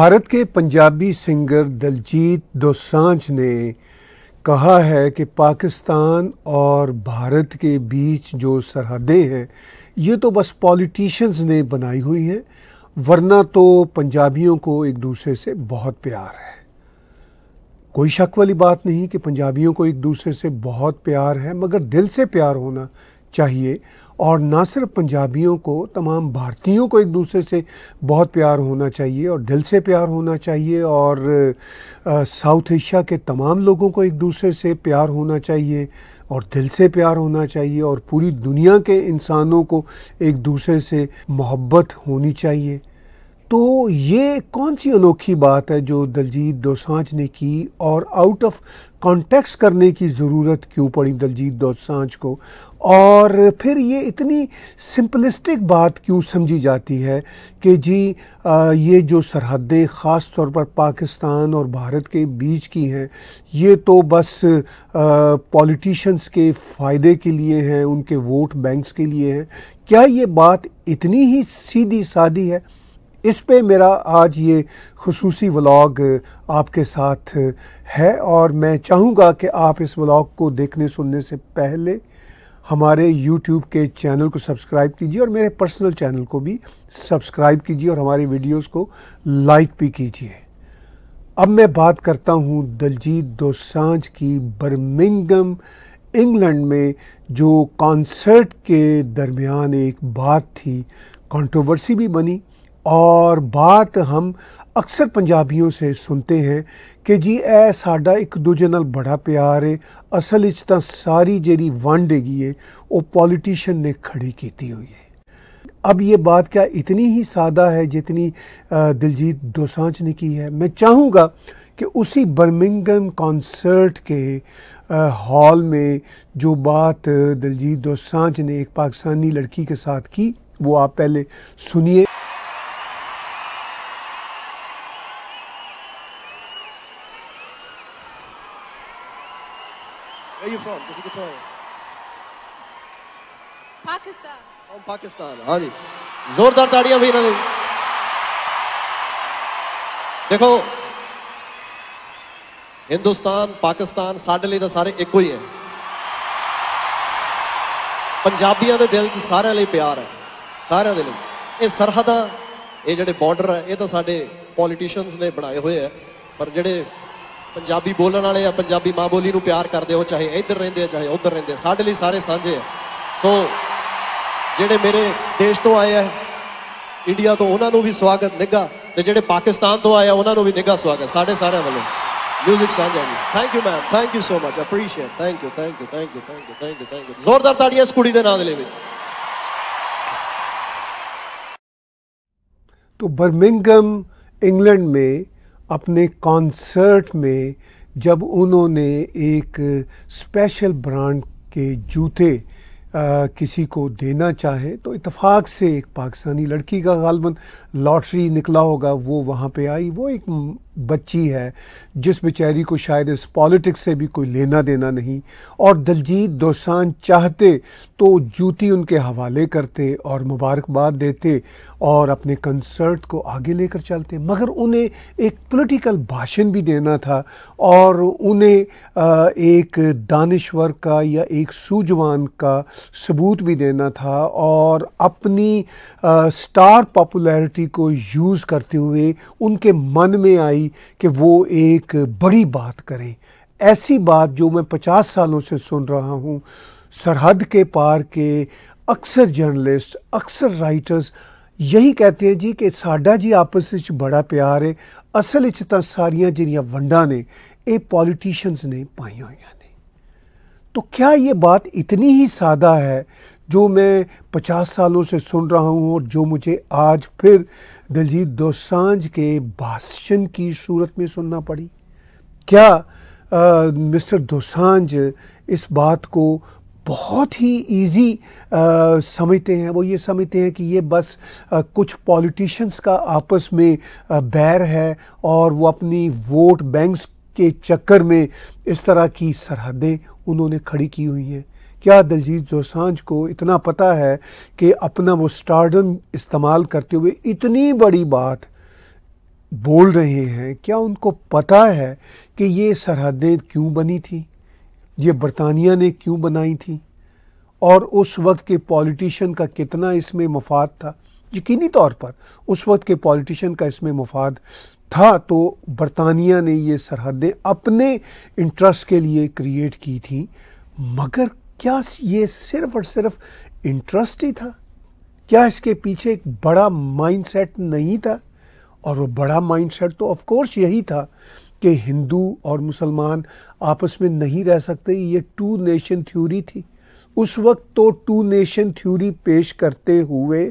भारत के पंजाबी सिंगर दलजीत दोसांझ ने कहा है कि पाकिस्तान और भारत के बीच जो सरहदें हैं ये तो बस पॉलिटिशियंस ने बनाई हुई हैं वरना तो पंजाबियों को एक दूसरे से बहुत प्यार है कोई शक वाली बात नहीं कि पंजाबियों को एक दूसरे से बहुत प्यार है मगर दिल से प्यार होना चाहिए और ना सिर्फ पंजाबियों को तमाम भारतीयों को एक दूसरे से बहुत प्यार होना चाहिए और दिल से प्यार होना चाहिए और साउथ एशिया के तमाम लोगों को एक दूसरे से प्यार होना चाहिए और दिल से प्यार होना चाहिए और पूरी दुनिया के इंसानों को एक दूसरे से मोहब्बत होनी चाहिए तो ये कौन सी अनोखी बात है जो दलजीत दोसांझ ने की और आउट ऑफ कॉन्टेक्स्ट करने की ज़रूरत क्यों पड़ी दलजीत दोसांझ को और फिर ये इतनी सिंपलिस्टिक बात क्यों समझी जाती है कि जी आ, ये जो सरहदें ख़ास तौर पर पाकिस्तान और भारत के बीच की हैं ये तो बस पॉलिटिशन्स के फ़ायदे के लिए हैं उनके वोट बैंक्स के लिए हैं क्या ये बात इतनी ही सीधी सादी है इस पे मेरा आज ये खसूसी व्लॉग आपके साथ है और मैं चाहूँगा कि आप इस व्लॉग को देखने सुनने से पहले हमारे YouTube के चैनल को सब्सक्राइब कीजिए और मेरे पर्सनल चैनल को भी सब्सक्राइब कीजिए और हमारी वीडियोस को लाइक भी कीजिए अब मैं बात करता हूँ दलजीत दोसांझ की बर्मिंगम इंग्लैंड में जो कॉन्सर्ट के दरमियान एक बात थी कंट्रोवर्सी भी बनी और बात हम अक्सर पंजाबियों से सुनते हैं कि जी ए साडा एक दूजे न बड़ा प्यार है असल ਵਿੱਚ ਤਾਂ ਸਾਰੀ ਜਿਹੜੀ ਵੰਡ ਹੈਗੀ ਹੈ ਉਹ ਪੋਲੀਟੀਸ਼ੀਅਨ ਨੇ ਖੜੀ अब ये बात क्या इतनी ही सादा है जितनी दिलजीत दोसांझ ने की है मैं चाहूँगा कि उसी बर्मिंगम कॉन्सर्ट के हॉल में जो बात दिलजीत दोसांझ ने एक पाकिस्तानी लड़की के साथ की वो आप पहले सुनिए Where you from? ਤੁਸੀਂ ਕਿੱਥੋਂ ਆਏ ਹੋ? Pakistan. From Pakistan. ਹਾਂਜੀ ਜ਼ੋਰਦਾਰ ਤਾੜੀਆਂ ਵੀ ਇਹਨਾਂ ਨੂੰ ਦੇਖੋ ਹਿੰਦੁਸਤਾਨ ਪਾਕਿਸਤਾਨ ਸਾਡੇ ਲਈ ਤਾਂ ਸਾਰੇ ਇੱਕੋ ਹੀ ਹੈ ਪੰਜਾਬੀਆਂ ਦੇ ਦਿਲ 'ਚ ਸਾਰਿਆਂ ਲਈ ਪਿਆਰ ਹੈ ਸਾਰਿਆਂ ਦੇ ਲਈ ਇਹ ਸਰਹੱਦਾਂ ਇਹ ਜਿਹੜੇ ਬਾਰਡਰ ਹੈ ਇਹ ਤਾਂ ਸਾਡੇ ਪੋਲੀਟੀਸ਼ੀਅਨਸ ਨੇ ਬਣਾਏ ਹੋਏ ਆ ਪਰ ਜਿਹੜੇ ਪੰਜਾਬੀ ਬੋਲਣ ਵਾਲੇ ਆ ਪੰਜਾਬੀ ਮਾਂ ਬੋਲੀ ਨੂੰ ਪਿਆਰ ਕਰਦੇ ਹੋ ਚਾਹੇ ਇੱਧਰ ਰਹਿੰਦੇ ਆ ਚਾਹੇ ਉੱਧਰ ਰਹਿੰਦੇ ਸਾਡੇ ਲਈ ਸਾਰੇ ਸਾਂਝੇ ਆ ਸੋ ਜਿਹੜੇ ਮੇਰੇ ਦੇਸ਼ ਤੋਂ ਆਏ ਆ ਇੰਡੀਆ ਤੋਂ ਉਹਨਾਂ ਨੂੰ ਵੀ ਸਵਾਗਤ ਨਿੱਗਾ ਤੇ ਜਿਹੜੇ ਪਾਕਿਸਤਾਨ ਤੋਂ ਆਏ ਆ ਉਹਨਾਂ ਨੂੰ ਵੀ ਨਿੱਗਾ ਸਵਾਗਤ ਸਾਡੇ ਸਾਰਿਆਂ ਵੱਲੋਂ 뮤직 ਸਾਂਝਾ ਜੀ thank you ma'am thank you so much appreciate thank you thank you thank you thank you thank you thank you ਜ਼ੋਰਦਾਰ ਤਾੜੀਆਂ ਇਸ ਕੁੜੀ ਦੇ ਨਾਂ ਦੇ ਲਈ ਤੋਂ ਬਰਮਿੰਗਮ ਇੰਗਲੈਂਡ ਮੇ अपने कॉन्सर्ट में जब उन्होंने एक स्पेशल ब्रांड के जूते आ, किसी को देना चाहे तो इतफ़ाक़ से एक पाकिस्तानी लड़की का गालबन लॉटरी निकला होगा वो वहाँ पे आई वो एक बच्ची है जिस बेचारी को शायद इस पॉलिटिक्स से भी कोई लेना देना नहीं और दलजीत दोसान चाहते तो जूती उनके हवाले करते और मुबारकबाद देते और अपने कंसर्ट को आगे लेकर चलते मगर उन्हें एक पॉलिटिकल भाषण भी देना था और उन्हें एक दानश्वर का या एक सूझवान का सबूत भी देना था और अपनी स्टार पॉपुलैरिटी को यूज़ करते हुए उनके मन में आई गई कि वो एक बड़ी बात करें ऐसी बात जो मैं पचास सालों से सुन रहा हूँ सरहद के पार के अक्सर जर्नलिस्ट अक्सर राइटर्स यही कहते हैं जी कि ਸਾਡਾ जी आपस ਵਿੱਚ ਬੜਾ ਪਿਆਰ ਹੈ ਅਸਲ ਵਿੱਚ ਤਾਂ ਸਾਰੀਆਂ ਜਿਹੜੀਆਂ ਵੰਡਾਂ ਨੇ ਇਹ ਪੋਲੀਟੀਸ਼ੀਅਨਸ ਨੇ ਪਾਈ तो क्या ये बात इतनी ही सादा है जो मैं पचास सालों से सुन रहा हूँ और जो मुझे आज फिर दिलजीत दोसांझ के भाषण की सूरत में सुनना पड़ी क्या आ, मिस्टर दोसांझ इस बात को बहुत ही इजी समझते हैं वो ये समझते हैं कि ये बस आ, कुछ पॉलिटिशियंस का आपस में आ, बैर है और वो अपनी वोट बैंक्स के चक्कर में इस तरह की सरहदें उन्होंने खड़ी की हुई हैं क्या दलजीत दोसांझ को इतना पता है कि अपना वो स्टार्डम इस्तेमाल करते हुए इतनी बड़ी बात बोल रहे हैं क्या उनको पता है कि ये सरहदें क्यों बनी थी ये बरतानिया ने क्यों बनाई थी और उस वक्त के पॉलिटिशियन का कितना इसमें मफाद था यकीनी तौर पर उस वक्त के पॉलिटिशियन का इसमें मफाद था तो बरतानिया ने ये सरहदें अपने इंटरेस्ट के लिए क्रिएट की थी मगर क्या ये सिर्फ और सिर्फ इंटरेस्ट ही था क्या इसके पीछे एक बड़ा माइंडसेट नहीं था और वो बड़ा माइंडसेट तो ऑफ कोर्स यही था कि हिंदू और मुसलमान आपस में नहीं रह सकते ये टू नेशन थ्योरी थी उस वक्त तो टू नेशन थ्योरी पेश करते हुए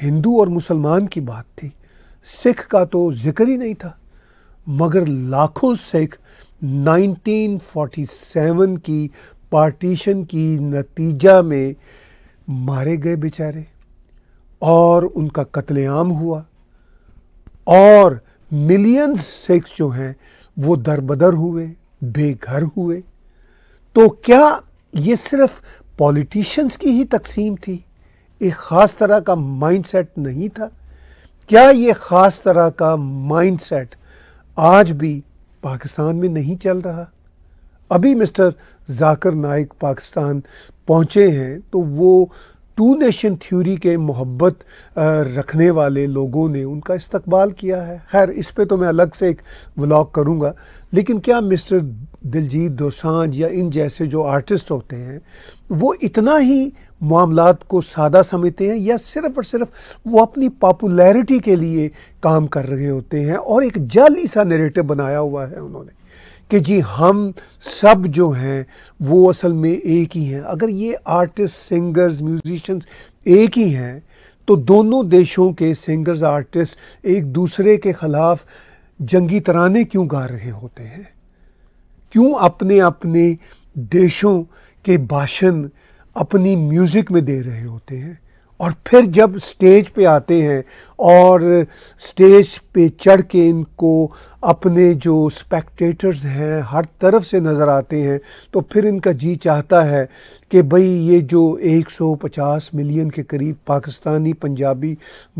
हिंदू और मुसलमान की बात थी सिख का तो जिक्र ही नहीं था मगर लाखों सिख 1947 की पार्टीशन की नतीजा में मारे गए बेचारे और उनका कत्लेआम हुआ और मिलियन सिख जो हैं वो दरबदर हुए बेघर हुए तो क्या ये सिर्फ पॉलिटिशियंस की ही तकसीम थी एक ख़ास तरह का माइंडसेट नहीं था क्या ये ख़ास तरह का माइंडसेट आज भी पाकिस्तान में नहीं चल रहा अभी मिस्टर जाकर नाइक पाकिस्तान पहुँचे हैं तो वो टू नेशन थ्योरी के मोहब्बत रखने वाले लोगों ने उनका इस्तकबाल किया है खैर इस पे तो मैं अलग से एक व्लॉग करूँगा लेकिन क्या मिस्टर दिलजीत दोसांझ या इन जैसे जो आर्टिस्ट होते हैं वो इतना ही मामला को सादा समझते हैं या सिर्फ और सिर्फ वो अपनी पॉपुलैरिटी के लिए काम कर रहे होते हैं और एक जाली सा नेरेटिव बनाया हुआ है उन्होंने कि जी हम सब जो हैं वो असल में एक ही हैं अगर ये आर्टिस्ट सिंगर्स म्यूजिशंस एक ही हैं तो दोनों देशों के सिंगर्स आर्टिस्ट एक दूसरे के ख़िलाफ़ जंगी तराने क्यों गा रहे होते हैं क्यों अपने अपने देशों के भाषण अपनी म्यूज़िक में दे रहे होते हैं और फिर जब स्टेज पे आते हैं और स्टेज पे चढ़ के इनको अपने जो स्पेक्टेटर्स हैं हर तरफ से नज़र आते हैं तो फिर इनका जी चाहता है कि भई ये जो 150 मिलियन के करीब पाकिस्तानी पंजाबी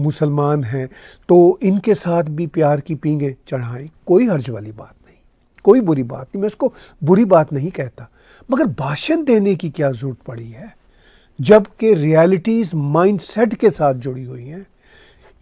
मुसलमान हैं तो इनके साथ भी प्यार की पींगे चढ़ाएं कोई हर्ज वाली बात नहीं कोई बुरी बात नहीं मैं इसको बुरी बात नहीं कहता मगर भाषण देने की क्या ज़रूरत पड़ी है जबकि रियलिटीज़ माइंडसेट के साथ जुड़ी हुई हैं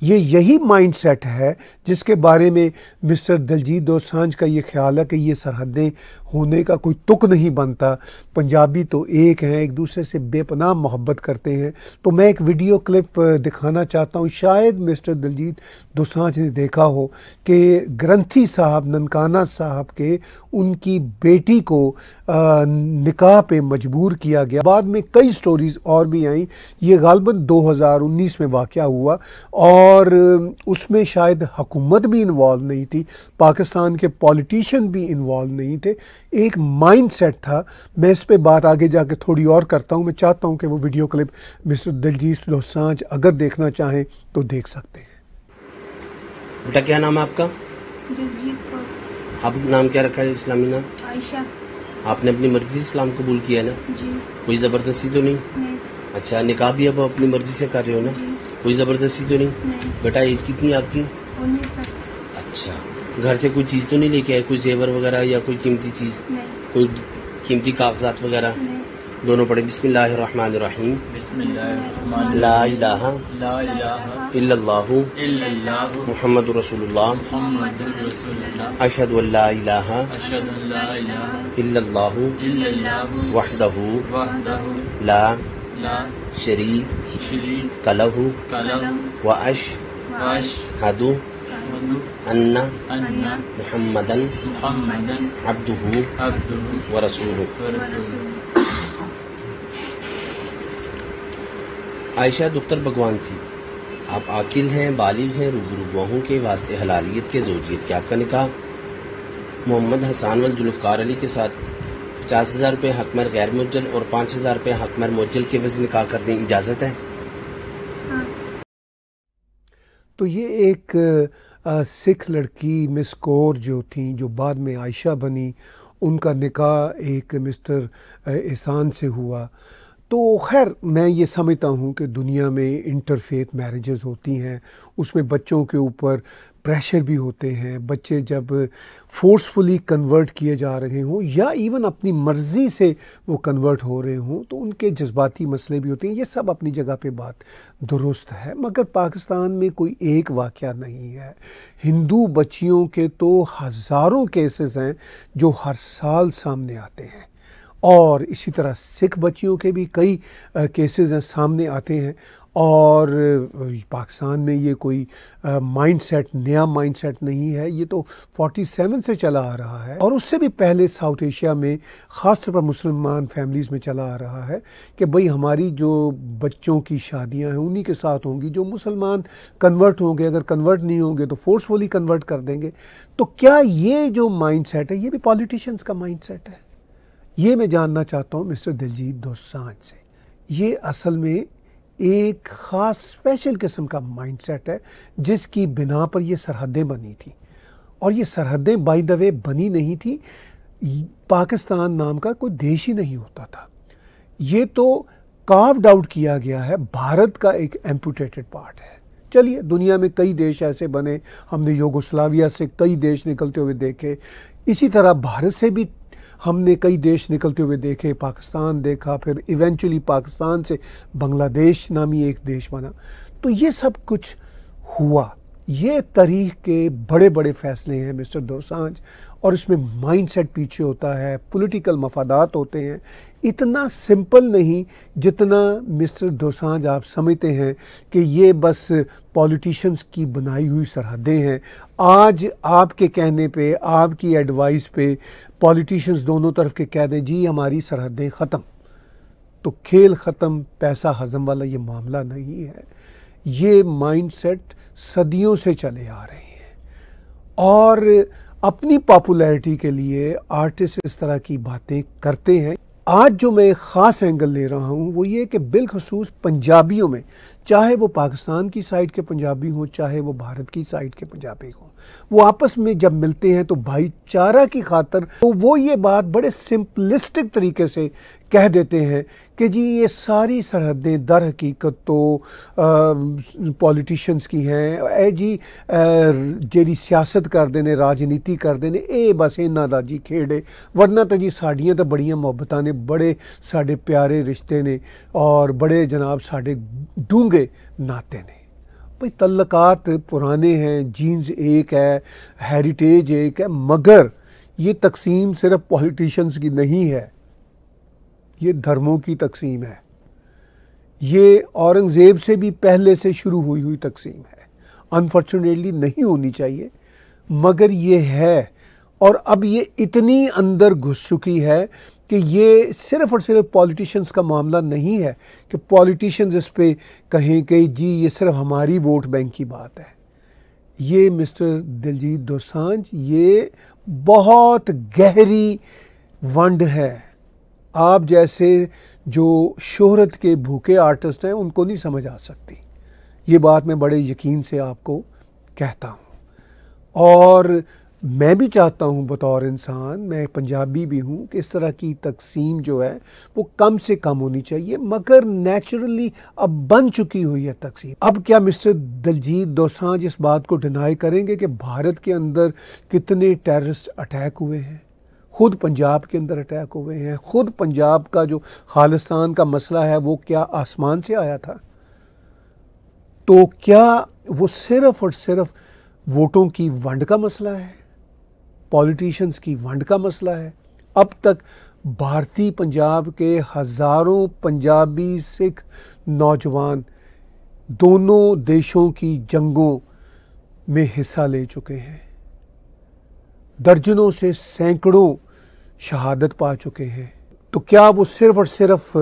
ये यही माइंडसेट है जिसके बारे में मिस्टर दलजीत दोसांझ का ये ख्याल है कि ये सरहदें होने का कोई तुक नहीं बनता पंजाबी तो एक हैं एक दूसरे से बेपनाह मोहब्बत करते हैं तो मैं एक वीडियो क्लिप दिखाना चाहता हूँ शायद मिस्टर दलजीत दोसांझ ने देखा हो कि ग्रंथी साहब ननकाना साहब के उनकी बेटी को निकाह पे मजबूर किया गया बाद में कई स्टोरीज़ और भी आई ये गालबन 2019 में वाक़ हुआ और और उसमें शायद हुकूमत भी इन्वॉल्व नहीं थी पाकिस्तान के पॉलिटिशियन भी इन्वॉल्व नहीं थे एक माइंड सेट था मैं इस पर बात आगे जाके थोड़ी और करता हूँ मैं चाहता हूँ कि वो video clip mister Diljit Dosanjh अगर देखना चाहें तो देख सकते हैं बेटा क्या नाम है आपका आप नाम क्या रखा है इस्लामी नाम आयशा आपने अपनी मर्जी से इस्लाम कबूल किया ना जी कोई ज़बरदस्ती तो नहीं, नहीं। अच्छा निकाह भी अब अपनी मर्जी से कर रहे हो ना कोई ज़बरदस्ती तो नहीं, नहीं। बेटा एज कितनी आपकी अच्छा घर से कोई चीज़ तो नहीं लेके आए कोई जेवर वगैरह या कोई कीमती चीज़ कोई कीमती कागजात वगैरह दोनों पढ़े बिस्मिल्लाहिर्रहमानिर्रहीम मोहम्मद रसूलुल्लाह अशहद वहदहू ला शरीक कलहु व अश हदु अन्न मुहम्मदन अब्दुहु व रसूलु आयशा दुख्तर भगवान थी आप आकिल हैं बालिग हैं रूबरू बहू के वास्ते हलालियत के जोजियत के आपका निकाह मोहम्मद हसान वल जुल्फकार अली के साथ पचास हज़ार रुपये हकमर गैर मुजल और पाँच हज़ार रुपये हकमर मुजल के वजह निकाह करने इजाज़त है तो ये एक सिख लड़की मिस कौर जो थी जो बाद में आयशा बनी उनका निकाह एक मिस्टर एहसान से हुआ तो खैर मैं ये समझता हूँ कि दुनिया में इंटरफेथ मैरिजेस होती हैं उसमें बच्चों के ऊपर प्रेशर भी होते हैं बच्चे जब फोर्सफुली कन्वर्ट किए जा रहे हों या इवन अपनी मर्ज़ी से वो कन्वर्ट हो रहे हों तो उनके जज्बाती मसले भी होते हैं ये सब अपनी जगह पे बात दुरुस्त है मगर पाकिस्तान में कोई एक वाक़ नहीं है हिंदू बच्चियों के तो हज़ारों केसेस हैं जो हर साल सामने आते हैं और इसी तरह सिख बच्चियों के भी कई केसेस सामने आते हैं और पाकिस्तान में ये कोई माइंडसेट नया माइंडसेट नहीं है ये तो 47 से चला आ रहा है और उससे भी पहले साउथ एशिया में ख़ासतौर पर मुसलमान फैमिलीज़ में चला आ रहा है कि भाई हमारी जो बच्चों की शादियां हैं उन्हीं के साथ होंगी जो मुसलमान कन्वर्ट होंगे अगर कन्वर्ट नहीं होंगे तो फोर्सफुली कन्वर्ट कर देंगे तो क्या ये जो माइंड है ये भी पॉलिटिशियंस का माइंड है ये मैं जानना चाहता हूँ मिस्टर दिलजीत दोसांझ से ये असल में एक ख़ास स्पेशल किस्म का माइंडसेट है जिसकी बिना पर ये सरहदें बनी थी और ये सरहदें बाई द वे बनी नहीं थी पाकिस्तान नाम का कोई देश ही नहीं होता था ये तो काव्ड आउट किया गया है भारत का एक एम्पूटेटेड पार्ट है चलिए दुनिया में कई देश ऐसे बने हमने योगोस्लाविया से कई देश निकलते हुए देखे इसी तरह भारत से भी हमने कई देश निकलते हुए देखे पाकिस्तान देखा फिर इवेंचुअली पाकिस्तान से बांग्लादेश नामी एक देश बना तो ये सब कुछ हुआ ये तारीख के बड़े बड़े फैसले हैं मिस्टर दोसांझ और माइंड माइंडसेट पीछे होता है पॉलिटिकल मफादात होते हैं इतना सिंपल नहीं जितना मिस्टर दोसांज आप समझते हैं कि ये बस पॉलिटिशियंस की बनाई हुई सरहदें हैं आज आपके कहने पे आपकी एडवाइस पे पॉलिटिशियंस दोनों तरफ के कह दें जी हमारी सरहदें ख़त्म तो खेल ख़त्म पैसा हजम वाला ये मामला नहीं है ये माइंडसेट सदियों से चले आ रहे हैं और अपनी पॉपुलैरिटी के लिए आर्टिस्ट इस तरह की बातें करते हैं आज जो मैं ख़ास एंगल ले रहा हूँ वो ये कि बिलखसूस पंजाबियों में चाहे वो पाकिस्तान की साइड के पंजाबी हों चाहे वो भारत की साइड के पंजाबी हों वो आपस में जब मिलते हैं तो भाईचारा की खातर तो वो ये बात बड़े सिंपलिस्टिक तरीके से कह देते हैं कि जी ये सारी सरहदें दर हकीकत तो पॉलिटिशन्स की हैं ए जी जी सियासत करते हैं राजनीति करते हैं ये बस इन्हों का जी खेड़े वरना तो जी साड़ियाँ तो बड़िया मुहब्बत ने बड़े साढ़े प्यारे रिश्ते ने और बड़े जनाब साढ़े डूंगे नाते ने भाई तल्लक़ात पुराने हैं जीन्स एक है हेरिटेज एक है मगर ये तकसीम सिर्फ पॉलिटिशन्स की नहीं है ये धर्मों की तकसीम है ये औरंगज़ेब से भी पहले से शुरू हुई हुई तकसीम है अनफॉर्चुनेटली नहीं होनी चाहिए मगर ये है और अब ये इतनी अंदर घुस चुकी है कि ये सिर्फ और सिर्फ पॉलिटिशियंस का मामला नहीं है कि पॉलिटिशियंस इस पर कहें कि जी ये सिर्फ हमारी वोट बैंक की बात है ये मिस्टर दिलजीत दोसांझ ये बहुत गहरी वंड है आप जैसे जो शोहरत के भूखे आर्टिस्ट हैं उनको नहीं समझ आ सकती ये बात मैं बड़े यकीन से आपको कहता हूँ और मैं भी चाहता हूँ बतौर इंसान मैं पंजाबी भी हूँ कि इस तरह की तकसीम जो है वो कम से कम होनी चाहिए मगर नेचुरली अब बन चुकी हुई है तकसीम अब क्या मिस्टर दलजीत दोसांझ इस बात को डिनाई करेंगे कि भारत के अंदर कितने टेररिस्ट अटैक हुए हैं खुद पंजाब के अंदर अटैक हुए हैं खुद पंजाब का जो खालिस्तान का मसला है वो क्या आसमान से आया था तो क्या वो सिर्फ और सिर्फ वोटों की वंड का मसला है पॉलिटिशियंस की वंड का मसला है अब तक भारतीय पंजाब के हज़ारों पंजाबी सिख नौजवान दोनों देशों की जंगों में हिस्सा ले चुके हैं दर्जनों से सैकड़ों शहादत पा चुके हैं तो क्या वो सिर्फ और सिर्फ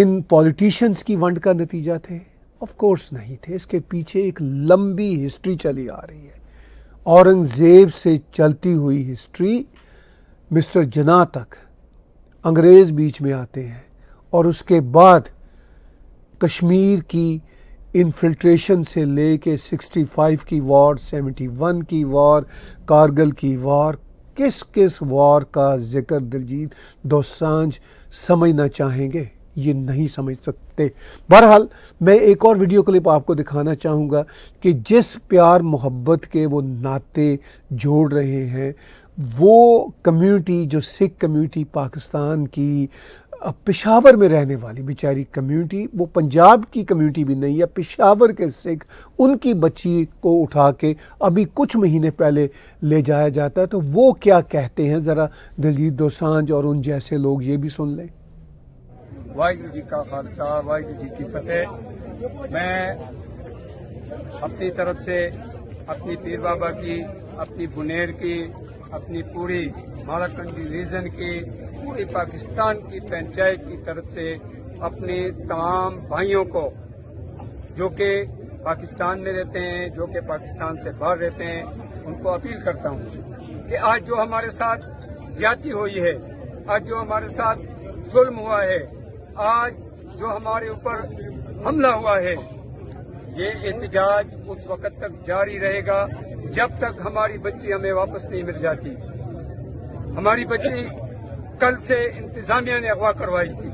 इन पॉलिटिशियंस की वंड का नतीजा थे ऑफ कोर्स नहीं थे इसके पीछे एक लंबी हिस्ट्री चली आ रही है औरंगज़ेब से चलती हुई हिस्ट्री मिस्टर जना तक अंग्रेज़ बीच में आते हैं और उसके बाद कश्मीर की इन्फिल्ट्रेशन से ले के सिक्सटी फाइव की वॉर सेवेंटी वन की वॉर कारगिल की वॉर किस किस वॉर का जिक्र दिलजीत दोसांझ समझना चाहेंगे ये नहीं समझ सकते बहरहाल मैं एक और वीडियो क्लिप आपको दिखाना चाहूँगा कि जिस प्यार मोहब्बत के वो नाते जोड़ रहे हैं वो कम्युनिटी जो सिख कम्युनिटी पाकिस्तान की पेशावर में रहने वाली बेचारी कम्युनिटी वो पंजाब की कम्युनिटी भी नहीं है पेशावर के सिख उनकी बच्ची को उठा के अभी कुछ महीने पहले ले जाया जाता है तो वो क्या कहते हैं ज़रा दिलजीत दोसांझ और उन जैसे लोग ये भी सुन लें ਵਾਹਿਗੁਰੂ जी का खालसा वाहगुरू जी की फतेह मैं अपनी तरफ से अपनी पीर बाबा की अपनी बुनेर की अपनी पूरी मालाकंडी रीजन की पूरी पाकिस्तान की पंचायत की तरफ से अपने तमाम भाइयों को जो कि पाकिस्तान में रहते हैं जो कि पाकिस्तान से बाहर रहते हैं उनको अपील करता हूं कि आज जो हमारे साथ जाति हुई है आज जो हमारे साथ जुल्म हुआ है आज जो हमारे ऊपर हमला हुआ है ये एहतजाज उस वक्त तक जारी रहेगा जब तक हमारी बच्ची हमें वापस नहीं मिल जाती हमारी बच्ची कल से इंतजामिया ने अगवा करवाई थी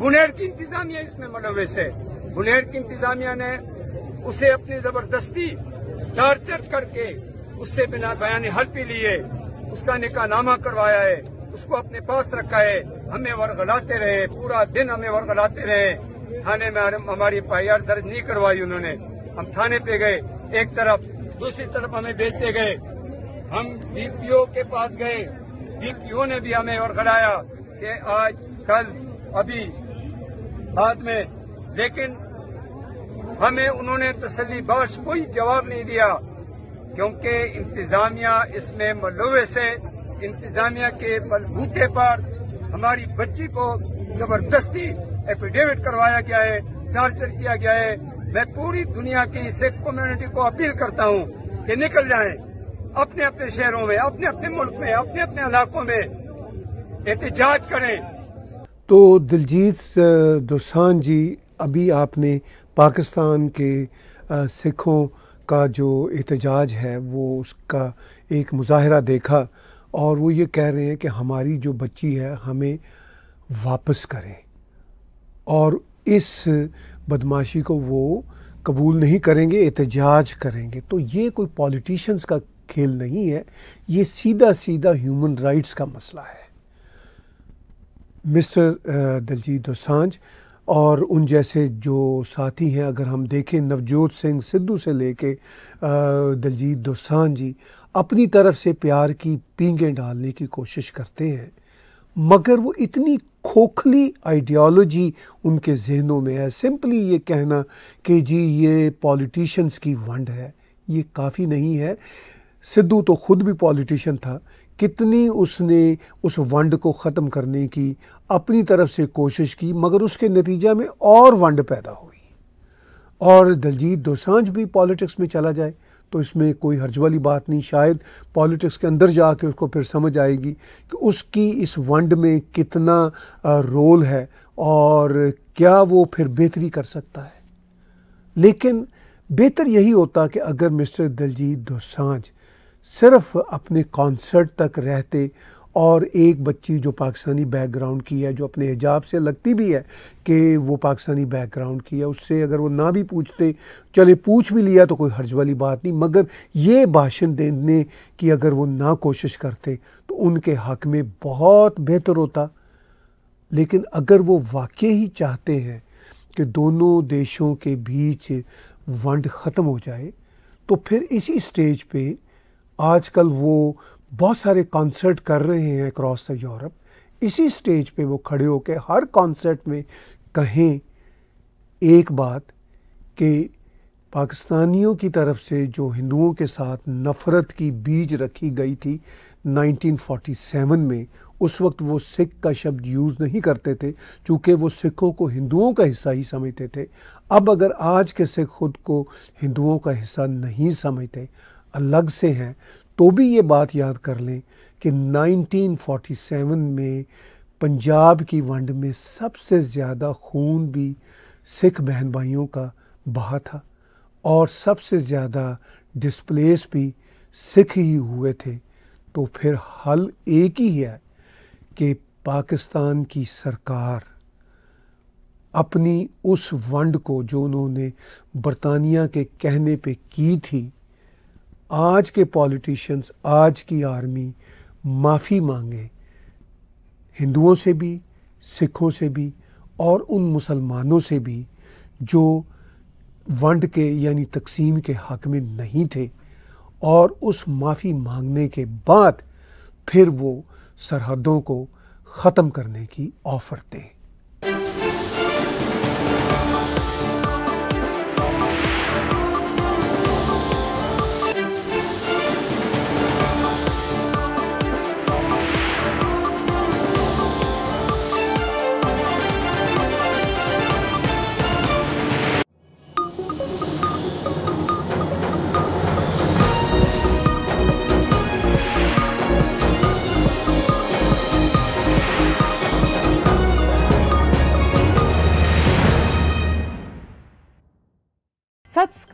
बुनेर की इंतजामिया इसमें मनोवेश है बुनेर की इंतजामिया ने उसे अपनी जबरदस्ती टार्चर करके उससे बिना बयान हल्पी लिए उसका निकाहनामा करवाया है उसको अपने पास रखा है हमें लाते रहे पूरा दिन हमें लाते रहे थाने में हमारी एफ दर्ज नहीं करवाई उन्होंने हम थाने पे गए एक तरफ दूसरी तरफ हमें भेजते गए हम डीपीओ के पास गए डीपीओ ने भी हमें खड़ाया कि आज कल अभी बाद में लेकिन हमें उन्होंने तसली बस कोई जवाब नहीं दिया क्योंकि इंतजामिया इसमें मलोवे से इंतजामिया के बलबूते पर हमारी बच्ची को जबरदस्ती एफिडेविट करवाया गया है टॉर्चर किया गया है मैं पूरी दुनिया की सिख कम्युनिटी को अपील करता हूँ कि निकल जाएं अपने अपने शहरों में अपने अपने मुल्क में अपने अपने इलाकों में एहतजाज करें तो दिलजीत दोसान जी अभी आपने पाकिस्तान के सिखों का जो एहतजाज है वो उसका एक मुजाहरा देखा और वो ये कह रहे हैं कि हमारी जो बच्ची है हमें वापस करें और इस बदमाशी को वो कबूल नहीं करेंगे एहतजाज करेंगे तो ये कोई पॉलिटिशियंस का खेल नहीं है ये सीधा सीधा ह्यूमन राइट्स का मसला है मिस्टर दलजीत दोसांझ और उन जैसे जो साथी हैं अगर हम देखें नवजोत सिंह सिद्धू से लेके दलजीत दोसांझ जी अपनी तरफ से प्यार की पींगे डालने की कोशिश करते हैं मगर वो इतनी खोखली आइडियोलॉजी उनके जहनों में है सिंपली ये कहना कि जी ये पॉलिटिशियंस की वंड है ये काफ़ी नहीं है सिद्धू तो खुद भी पॉलिटिशियन था कितनी उसने उस वंड को ख़त्म करने की अपनी तरफ से कोशिश की मगर उसके नतीजा में और वंड पैदा हुई और दलजीत दोसांझ भी पॉलिटिक्स में चला जाए तो इसमें कोई हर्ज वाली बात नहीं शायद पॉलिटिक्स के अंदर जाके उसको फिर समझ आएगी कि उसकी इस वंड में कितना रोल है और क्या वो फिर बेहतरी कर सकता है लेकिन बेहतर यही होता कि अगर मिस्टर दलजीत दोसांझ सिर्फ अपने कॉन्सर्ट तक रहते और एक बच्ची जो पाकिस्तानी बैकग्राउंड की है जो अपने हिजाब से लगती भी है कि वो पाकिस्तानी बैकग्राउंड की है उससे अगर वो ना भी पूछते चले पूछ भी लिया तो कोई हर्ज वाली बात नहीं मगर ये भाषण देने की अगर वो ना कोशिश करते तो उनके हक में बहुत बेहतर होता लेकिन अगर वो वाकई ही चाहते हैं कि दोनों देशों के बीच वंड ख़त्म हो जाए तो फिर इसी स्टेज पे आजकल वो बहुत सारे कॉन्सर्ट कर रहे हैं अक्रॉस द यूरोप इसी स्टेज पे वो खड़े होकर हर कॉन्सर्ट में कहें एक बात कि पाकिस्तानियों की तरफ से जो हिंदुओं के साथ नफ़रत की बीज रखी गई थी 1947 में उस वक्त वो सिख का शब्द यूज़ नहीं करते थे चूँकि वो सिखों को हिंदुओं का हिस्सा ही समझते थे अब अगर आज के सिख खुद को हिंदुओं का हिस्सा नहीं समझते अलग से हैं तो भी ये बात याद कर लें कि 1947 में पंजाब की वंड में सबसे ज़्यादा खून भी सिख बहन भाइयों का बहा था और सबसे ज़्यादा डिस्प्लेस भी सिख ही हुए थे तो फिर हल एक ही है कि पाकिस्तान की सरकार अपनी उस वंड को जो उन्होंने बरतानिया के कहने पे की थी आज के पॉलिटिशियंस आज की आर्मी माफ़ी मांगे हिंदुओं से भी सिखों से भी और उन मुसलमानों से भी जो वंड के यानी तकसीम के हक में नहीं थे और उस माफ़ी मांगने के बाद फिर वो सरहदों को ख़त्म करने की ऑफ़र दें